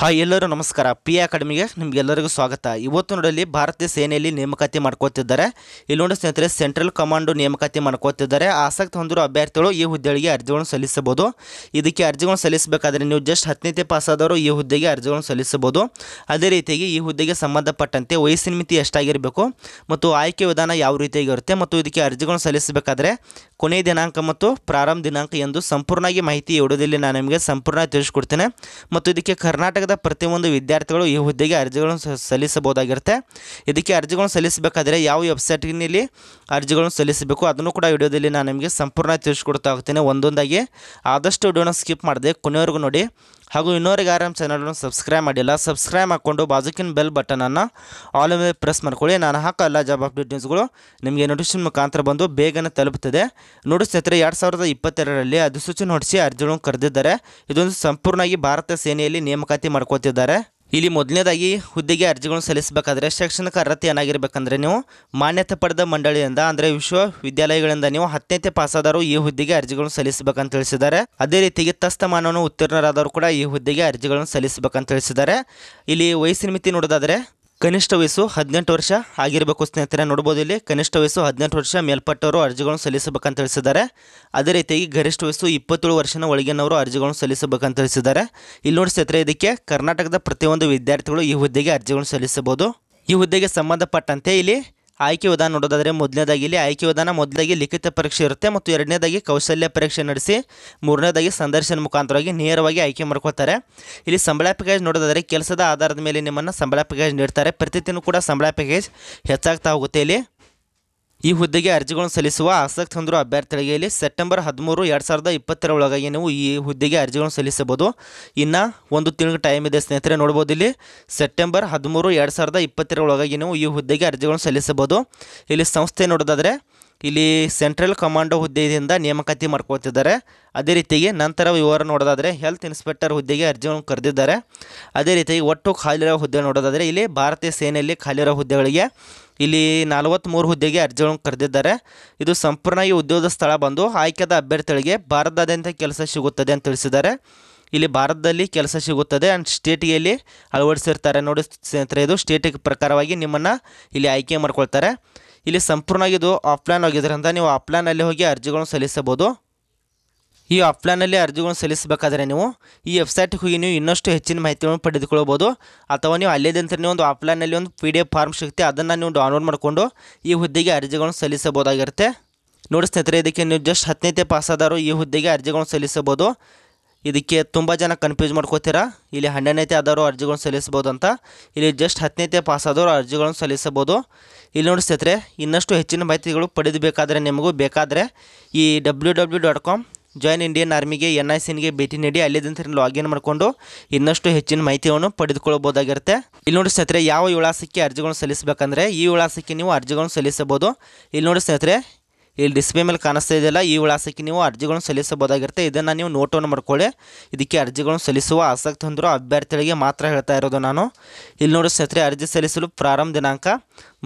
hi ಎಲ್ಲರೂ ನಮಸ್ಕಾರ P ಅಕಾಡೆಮಿಗೆ ನಿಮಗೆಲ್ಲರಿಗೂ ಸ್ವಾಗತ ಇವತ್ತು ನೋಡಲಿ ಭಾರತೀಯ ಸೇನೆಯಲ್ಲಿ ನೇಮಕಾತಿ ಮಾಡ್ಕೋತಿದ್ದಾರೆ ಇಲ್ಲಿ ನೋಡಿ ಸ್ನೇಹಿತರೆ ಸೆಂಟ್ರಲ್ ಕಮಾಂಡು ನೇಮಕಾತಿ ಮಾಡ್ಕೋತಿದ್ದಾರೆ ಆಸಕ್ತಿ ಹೊಂದಿರೋ ಅಭ್ಯರ್ಥಿಗಳು ಈ ಹುದ್ದೆಗಳಿಗೆ ಅರ್ಜಿಗಳನ್ನು ಸಲ್ಲಿಸಬಹುದು ಇದಕ್ಕೆ ಅರ್ಜಿಗಳನ್ನು ಸಲ್ಲಿಸಬೇಕಾದ್ರೆ ನೀವು ಜಸ್ಟ್ ಪಾಸ್ ಪಾಸಾದವರು ಈ ಹುದ್ದೆಗೆ ಅರ್ಜಿಗಳನ್ನು ಸಲ್ಲಿಸಬಹುದು ಅದೇ ರೀತಿಯಾಗಿ ಈ ಹುದ್ದೆಗೆ ಸಂಬಂಧಪಟ್ಟಂತೆ ವಯಸ್ಸಿನ ಮಿತಿ ಎಷ್ಟಾಗಿರಬೇಕು ಮತ್ತು ಆಯ್ಕೆ ವಿಧಾನ ಯಾವ ರೀತಿಯಾಗಿರುತ್ತೆ ಮತ್ತು ಇದಕ್ಕೆ ಅರ್ಜಿಗಳನ್ನು ಸಲ್ಲಿಸಬೇಕಾದ್ರೆ ಕೊನೆಯ ದಿನಾಂಕ ಮತ್ತು ಪ್ರಾರಂಭ ದಿನಾಂಕ ಎಂದು ಸಂಪೂರ್ಣವಾಗಿ ಮಾಹಿತಿ ಇಡೋದಿಲ್ಲ ನಾನು ನಿಮಗೆ ಸಂಪೂರ್ಣ ತಿಳಿಸ್ಕೊಡ್ತೇನೆ ಮತ್ತು ಇದಕ್ಕೆ ಕರ್ನಾಟಕ ಪ್ರತಿಯೊಂದು ವಿದ್ಯಾರ್ಥಿಗಳು ಈ ಹುದ್ದೆಗೆ ಅರ್ಜಿಗಳನ್ನು ಸಲ್ಲಿಸಬಹುದಾಗಿರುತ್ತೆ ಇದಕ್ಕೆ ಅರ್ಜಿಗಳನ್ನು ಸಲ್ಲಿಸಬೇಕಾದ್ರೆ ಯಾವ ವೆಬ್ಸೈಟ್ನಲ್ಲಿ ಅರ್ಜಿಗಳನ್ನು ಸಲ್ಲಿಸಬೇಕು ಅದನ್ನು ಕೂಡ ವಿಡಿಯೋದಲ್ಲಿ ನಾನು ನಿಮಗೆ ಸಂಪೂರ್ಣ ತಿಳಿಸ್ಕೊಡ್ತಾ ಹೋಗ್ತೀನಿ ಒಂದೊಂದಾಗಿ ಆದಷ್ಟು ವಿಡಿಯೋನ ಸ್ಕಿಪ್ ಮಾಡಿದೆ ಕೊನೆಯವರೆಗೂ ನೋಡಿ ಹಾಗೂ ಇನ್ನೋರಿಗೆ ಆರ್ ಎಮ್ ಚಾನಲನ್ನು ಸಬ್ಸ್ಕ್ರೈಬ್ ಮಾಡಿಲ್ಲ ಸಬ್ಸ್ಕ್ರೈಬ್ ಮಾಡಿಕೊಂಡು ಬಾಜುಕಿನ ಬೆಲ್ ಬಟನನ್ನು ಆಲ್ ವೇ ಪ್ರೆಸ್ ಮಾಡ್ಕೊಳ್ಳಿ ನಾನು ಹಾಕೋ ಎಲ್ಲ ಜಾಬ್ ಅಪ್ಡೇಟ್ ನ್ಯೂಸ್ಗಳು ನಿಮಗೆ ನೋಟಿಫಿಕೇಶನ್ ಮುಖಾಂತರ ಬಂದು ಬೇಗನೆ ತಲುಪುತ್ತದೆ ನೋಡಿ ಸ್ನೇಹಿತರೆ ಎರಡು ಸಾವಿರದ ಇಪ್ಪತ್ತೆರಡರಲ್ಲಿ ಅಧಿಸೂಚನೆ ಹೊಡಿಸಿ ಅರ್ಜಿಗಳನ್ನು ಕರೆದಿದ್ದಾರೆ ಇದೊಂದು ಸಂಪೂರ್ಣವಾಗಿ ಭಾರತ ಸೇನೆಯಲ್ಲಿ ನೇಮಕಾತಿ ಮಾಡ್ಕೋತಿದ್ದಾರೆ ಇಲ್ಲಿ ಮೊದಲನೇದಾಗಿ ಹುದ್ದೆಗೆ ಅರ್ಜಿಗಳನ್ನು ಸಲ್ಲಿಸಬೇಕಾದ್ರೆ ಶೈಕ್ಷಣಿಕ ಅರ್ಹತೆ ಏನಾಗಿರಬೇಕಂದ್ರೆ ನೀವು ಮಾನ್ಯತೆ ಪಡೆದ ಮಂಡಳಿಯಿಂದ ಅಂದರೆ ವಿಶ್ವವಿದ್ಯಾಲಯಗಳಿಂದ ನೀವು ಹತ್ತನೇ ಪಾಸಾದರೂ ಈ ಹುದ್ದೆಗೆ ಅರ್ಜಿಗಳನ್ನು ಸಲ್ಲಿಸಬೇಕಂತ ತಿಳಿಸಿದ್ದಾರೆ ಅದೇ ರೀತಿಗೆ ತಸ್ತಮಾನವನ್ನು ಉತ್ತೀರ್ಣರಾದವರು ಕೂಡ ಈ ಹುದ್ದೆಗೆ ಅರ್ಜಿಗಳನ್ನು ಸಲ್ಲಿಸಬೇಕಂತ ತಿಳಿಸಿದ್ದಾರೆ ಇಲ್ಲಿ ವಯಸ್ಸಿನ ಮಿತಿ ನೋಡೋದಾದರೆ ಕನಿಷ್ಠ ವಯಸ್ಸು ಹದಿನೆಂಟು ವರ್ಷ ಆಗಿರಬೇಕು ಸ್ನೇಹಿತರೆ ನೋಡ್ಬೋದು ಇಲ್ಲಿ ಕನಿಷ್ಠ ವಯಸ್ಸು ಹದಿನೆಂಟು ವರ್ಷ ಮೇಲ್ಪಟ್ಟವರು ಅರ್ಜಿಗಳನ್ನು ಸಲ್ಲಿಸಬೇಕಂತ ತಿಳಿಸಿದ್ದಾರೆ ಅದೇ ರೀತಿಯಾಗಿ ಗರಿಷ್ಠ ವಯಸ್ಸು ಇಪ್ಪತ್ತೇಳು ವರ್ಷನ ಒಳಗಿನವರು ಅರ್ಜಿಗಳನ್ನು ಸಲ್ಲಿಸಬೇಕಂತ ತಿಳಿಸಿದ್ದಾರೆ ಇಲ್ಲಿ ನೋಡಿ ಸ್ನೇಹಿತರೆ ಇದಕ್ಕೆ ಕರ್ನಾಟಕದ ಪ್ರತಿಯೊಂದು ವಿದ್ಯಾರ್ಥಿಗಳು ಈ ಹುದ್ದೆಗೆ ಅರ್ಜಿಗಳನ್ನು ಸಲ್ಲಿಸಬಹುದು ಈ ಹುದ್ದೆಗೆ ಸಂಬಂಧಪಟ್ಟಂತೆ ಇಲ್ಲಿ ಆಯ್ಕೆ ವಿಧಾನ ನೋಡೋದಾದರೆ ಮೊದಲನೇದಾಗಿ ಇಲ್ಲಿ ಆಯ್ಕೆ ವಿಧಾನ ಮೊದಲಾಗಿ ಲಿಖಿತ ಪರೀಕ್ಷೆ ಇರುತ್ತೆ ಮತ್ತು ಎರಡನೇದಾಗಿ ಕೌಶಲ್ಯ ಪರೀಕ್ಷೆ ನಡೆಸಿ ಮೂರನೇದಾಗಿ ಸಂದರ್ಶನ ಮುಖಾಂತರವಾಗಿ ನೇರವಾಗಿ ಆಯ್ಕೆ ಮಾಡ್ಕೋತಾರೆ ಇಲ್ಲಿ ಸಂಬಳ ಪ್ಯಾಕೇಜ್ ನೋಡೋದಾದರೆ ಕೆಲಸದ ಆಧಾರದ ಮೇಲೆ ನಿಮ್ಮನ್ನು ಸಂಬಳ ಪ್ಯಾಕೇಜ್ ನೀಡ್ತಾರೆ ಪ್ರತಿ ಕೂಡ ಸಂಬಳ ಪ್ಯಾಕೇಜ್ ಹೆಚ್ಚಾಗ್ತಾ ಹೋಗುತ್ತೆ ಇಲ್ಲಿ ಈ ಹುದ್ದೆಗೆ ಅರ್ಜಿಗಳನ್ನು ಸಲ್ಲಿಸುವ ಆಸಕ್ತಿ ಹೊಂದಿರುವ ಅಭ್ಯರ್ಥಿಗಳಿಗೆ ಇಲ್ಲಿ ಸೆಪ್ಟೆಂಬರ್ ಹದಿಮೂರು ಎರಡು ಸಾವಿರದ ಇಪ್ಪತ್ತರ ಒಳಗಾಗಿ ನೀವು ಈ ಹುದ್ದೆಗೆ ಅರ್ಜಿಗಳನ್ನು ಸಲ್ಲಿಸಬಹುದು ಇನ್ನು ಒಂದು ತಿಂಗಳು ಟೈಮ್ ಇದೆ ಸ್ನೇಹಿತರೆ ನೋಡ್ಬೋದು ಇಲ್ಲಿ ಸೆಪ್ಟೆಂಬರ್ ಹದಿಮೂರು ಎರಡು ಸಾವಿರದ ಇಪ್ಪತ್ತರ ಒಳಗಾಗಿ ನೀವು ಈ ಹುದ್ದೆಗೆ ಅರ್ಜಿಗಳನ್ನು ಸಲ್ಲಿಸಬಹುದು ಇಲ್ಲಿ ಸಂಸ್ಥೆ ನೋಡೋದಾದರೆ ಇಲ್ಲಿ ಸೆಂಟ್ರಲ್ ಕಮಾಂಡೋ ಹುದ್ದೆಯಿಂದ ನೇಮಕಾತಿ ಮಾಡ್ಕೊತಿದ್ದಾರೆ ಅದೇ ರೀತಿಯಾಗಿ ನಂತರ ವಿವರ ನೋಡೋದಾದರೆ ಹೆಲ್ತ್ ಇನ್ಸ್ಪೆಕ್ಟರ್ ಹುದ್ದೆಗೆ ಅರ್ಜಿಯನ್ನು ಕರೆದಿದ್ದಾರೆ ಅದೇ ರೀತಿಯಾಗಿ ಒಟ್ಟು ಖಾಲಿರೋ ಹುದ್ದೆ ನೋಡೋದಾದರೆ ಇಲ್ಲಿ ಭಾರತೀಯ ಸೇನೆಯಲ್ಲಿ ಖಾಲಿರೋ ಹುದ್ದೆಗಳಿಗೆ ಇಲ್ಲಿ ನಲವತ್ತ್ಮೂರು ಹುದ್ದೆಗೆ ಅರ್ಜಿಗಳನ್ನು ಕರೆದಿದ್ದಾರೆ ಇದು ಸಂಪೂರ್ಣವಾಗಿ ಉದ್ಯೋಗ ಸ್ಥಳ ಬಂದು ಆಯ್ಕೆದ ಅಭ್ಯರ್ಥಿಗಳಿಗೆ ಭಾರತದಾದ್ಯಂತ ಕೆಲಸ ಸಿಗುತ್ತದೆ ಅಂತ ತಿಳಿಸಿದ್ದಾರೆ ಇಲ್ಲಿ ಭಾರತದಲ್ಲಿ ಕೆಲಸ ಸಿಗುತ್ತದೆ ಆ್ಯಂಡ್ ಸ್ಟೇಟಿಯಲ್ಲಿ ಅಳವಡಿಸಿರ್ತಾರೆ ನೋಡಿ ಸ್ನೇಹಿತರೆ ಇದು ಸ್ಟೇಟಿಗೆ ಪ್ರಕಾರವಾಗಿ ನಿಮ್ಮನ್ನು ಇಲ್ಲಿ ಆಯ್ಕೆ ಮಾಡ್ಕೊಳ್ತಾರೆ ಇಲ್ಲಿ ಸಂಪೂರ್ಣವಾಗಿ ಇದು ಆಫ್ಲೈನ್ ಆಗಿದ್ದರಿಂದ ನೀವು ಆಫ್ಲೈನಲ್ಲಿ ಹೋಗಿ ಅರ್ಜಿಗಳನ್ನು ಸಲ್ಲಿಸಬಹುದು ಈ ಆಫ್ಲೈನಲ್ಲಿ ಅರ್ಜಿಗಳನ್ನು ಸಲ್ಲಿಸಬೇಕಾದ್ರೆ ನೀವು ಈ ವೆಬ್ಸೈಟ್ಗೆ ಹೋಗಿ ನೀವು ಇನ್ನಷ್ಟು ಹೆಚ್ಚಿನ ಮಾಹಿತಿಗಳನ್ನು ಪಡೆದುಕೊಳ್ಬೋದು ಅಥವಾ ನೀವು ದಿನ ನೀವು ಒಂದು ಆಫ್ಲೈನಲ್ಲಿ ಒಂದು ಪಿ ಡಿ ಎಫ್ ಫಾರ್ಮ್ ಸಿಗುತ್ತೆ ಅದನ್ನು ನೀವು ಡೌನ್ಲೋಡ್ ಮಾಡಿಕೊಂಡು ಈ ಹುದ್ದೆಗೆ ಅರ್ಜಿಗಳನ್ನು ಸಲ್ಲಿಸಬಹುದಾಗಿರುತ್ತೆ ನೋಡಿ ಸ್ನೇಹಿತರೆ ಇದಕ್ಕೆ ನೀವು ಜಸ್ಟ್ ಹತ್ತನೇ ಪಾಸಾದರೂ ಈ ಹುದ್ದೆಗೆ ಅರ್ಜಿಗಳನ್ನು ಸಲ್ಲಿಸಬಹುದು ಇದಕ್ಕೆ ತುಂಬ ಜನ ಕನ್ಫ್ಯೂಸ್ ಮಾಡ್ಕೋತೀರಾ ಇಲ್ಲಿ ಹನ್ನೆರಡನೇತೆ ಆದವರು ಅರ್ಜಿಗಳನ್ನು ಸಲ್ಲಿಸ್ಬೋದು ಅಂತ ಇಲ್ಲಿ ಜಸ್ಟ್ ಹತ್ತನೇತೆ ಆದವರು ಅರ್ಜಿಗಳನ್ನು ಸಲ್ಲಿಸಬಹುದು ಇಲ್ಲಿ ನೋಡಿ ಸ್ನೇಹಿತರೆ ಇನ್ನಷ್ಟು ಹೆಚ್ಚಿನ ಮಾಹಿತಿಗಳು ಬೇಕಾದರೆ ನಿಮಗೂ ಬೇಕಾದರೆ ಈ W W dot com join Indian ಆರ್ಮಿಗೆ ಎನ್ ಐ ಸಿನ್ಗೆ ಭೇಟಿ ನೀಡಿ ಅಲ್ಲಿದ್ದಂತ ಲಾಗಿನ್ ಮಾಡಿಕೊಂಡು ಇನ್ನಷ್ಟು ಹೆಚ್ಚಿನ ಮಾಹಿತಿಯನ್ನು ಪಡೆದುಕೊಳ್ಳಬಹುದಾಗಿರುತ್ತೆ ಇಲ್ಲಿ ನೋಡಿ ಸ್ನೇಹಿತರೆ ಯಾವ ವಿಳಾಸಕ್ಕೆ ಅರ್ಜಿಗಳನ್ನು ಸಲ್ಲಿಸಬೇಕಂದ್ರೆ ಈ ವಿಳಾಸಕ್ಕೆ ನೀವು ಅರ್ಜಿಗಳನ್ನು ಸಲ್ಲಿಸಬಹುದು ಇಲ್ಲಿ ನೋಡಿ ಸ್ನೇಹಿತರೆ ಇಲ್ಲಿ ಡಿಸ್ಪ್ಲೇ ಮೇಲೆ ಕಾಣಿಸ್ತಾ ಇದೆಯಲ್ಲ ಈ ವಿಳಾಸಕ್ಕೆ ನೀವು ಅರ್ಜಿಗಳನ್ನು ಸಲ್ಲಿಸಬಹುದಾಗಿರುತ್ತೆ ಇದನ್ನು ನೀವು ನೋಟವನ್ನು ಮಾಡ್ಕೊಳ್ಳಿ ಇದಕ್ಕೆ ಅರ್ಜಿಗಳನ್ನು ಸಲ್ಲಿಸುವ ಆಸಕ್ತಿ ಹೊಂದಿರುವ ಅಭ್ಯರ್ಥಿಗಳಿಗೆ ಮಾತ್ರ ಹೇಳ್ತಾ ಇರೋದು ನಾನು ಇಲ್ಲಿ ನೋಡಿ ಸ್ನೇಹಿತರೆ ಅರ್ಜಿ ಸಲ್ಲಿಸಲು ಪ್ರಾರಂಭ ದಿನಾಂಕ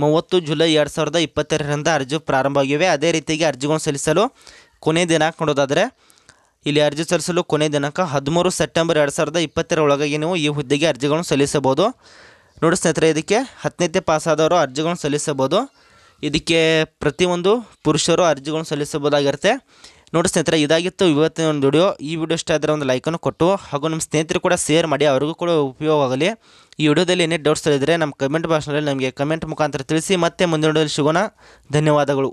ಮೂವತ್ತು ಜುಲೈ ಎರಡು ಸಾವಿರದ ಇಪ್ಪತ್ತೆರಡರಿಂದ ಅರ್ಜಿ ಪ್ರಾರಂಭವಾಗಿವೆ ಅದೇ ರೀತಿಯಾಗಿ ಅರ್ಜಿಗಳನ್ನು ಸಲ್ಲಿಸಲು ಕೊನೆಯ ದಿನಾಂಕ ನೋಡೋದಾದರೆ ಇಲ್ಲಿ ಅರ್ಜಿ ಸಲ್ಲಿಸಲು ಕೊನೆ ದಿನಾಂಕ ಹದಿಮೂರು ಸೆಪ್ಟೆಂಬರ್ ಎರಡು ಸಾವಿರದ ಇಪ್ಪತ್ತರ ಒಳಗಾಗಿ ನೀವು ಈ ಹುದ್ದೆಗೆ ಅರ್ಜಿಗಳನ್ನು ಸಲ್ಲಿಸಬಹುದು ನೋಡಿ ಸ್ನೇಹಿತರೆ ಇದಕ್ಕೆ ಹತ್ತನೇತೆ ಪಾಸಾದವರು ಅರ್ಜಿಗಳನ್ನು ಸಲ್ಲಿಸಬಹುದು ಇದಕ್ಕೆ ಪ್ರತಿಯೊಂದು ಪುರುಷರು ಅರ್ಜಿಗಳನ್ನು ಸಲ್ಲಿಸಬಹುದಾಗಿರುತ್ತೆ ನೋಡಿ ಸ್ನೇಹಿತರೆ ಇದಾಗಿತ್ತು ಇವತ್ತಿನ ಒಂದು ವಿಡಿಯೋ ಈ ವಿಡಿಯೋ ಇಷ್ಟ ಆದರೆ ಒಂದು ಲೈಕನ್ನು ಕೊಟ್ಟು ಹಾಗೂ ನಮ್ಮ ಸ್ನೇಹಿತರು ಕೂಡ ಶೇರ್ ಮಾಡಿ ಅವ್ರಿಗೂ ಕೂಡ ಉಪಯೋಗವಾಗಲಿ ಈ ವಿಡಿಯೋದಲ್ಲಿ ಏನೇ ಡೌಟ್ಸ್ ಇದ್ದರೆ ನಮ್ಮ ಕಮೆಂಟ್ ಬಾಕ್ಸ್ನಲ್ಲಿ ನಮಗೆ ಕಮೆಂಟ್ ಮುಖಾಂತರ ತಿಳಿಸಿ ಮತ್ತೆ ಮುಂದಿನ ವಿಡಿಯೋದಲ್ಲಿ ಸಿಗೋಣ ಧನ್ಯವಾದಗಳು